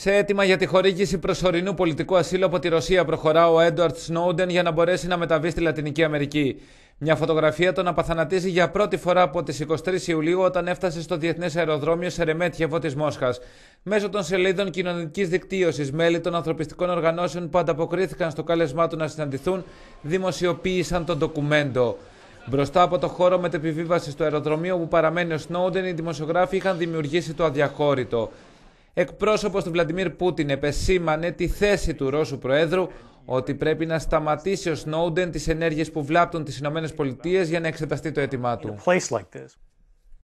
Σε αίτημα για τη χορήγηση προσωρινού πολιτικού ασύλου από τη Ρωσία προχωρά ο Έντουαρτ Σνόντεν για να μπορέσει να μεταβεί στη Λατινική Αμερική. Μια φωτογραφία τον απαθανατίζει για πρώτη φορά από τις 23 Ιουλίου όταν έφτασε στο Διεθνές Αεροδρόμιο Σερεμέτιεβο τη Μόσχας. Μέσω των σελίδων κοινωνικής δικτύωσης, μέλη των ανθρωπιστικών οργανώσεων που ανταποκρίθηκαν στο κάλεσμά του να συναντηθούν δημοσιοποίησαν τον ντοκουμέντο. Μπροστά από το χώρο μετεπιβίβασης του αεροδρομίου που παραμένει ο Σνόντεν, οι δημοσιογράφοι είχαν δημιουργήσει το αδιαχώρητο. Εκπρόσωπος του Βλαντιμίρ Πούτιν επεσήμανε τη θέση του Ρώσου Προέδρου ότι πρέπει να σταματήσει ο Σνόουντεν τις ενέργειες που βλάπτουν τις ΗΠΑ για να εξεταστεί το αίτημά του.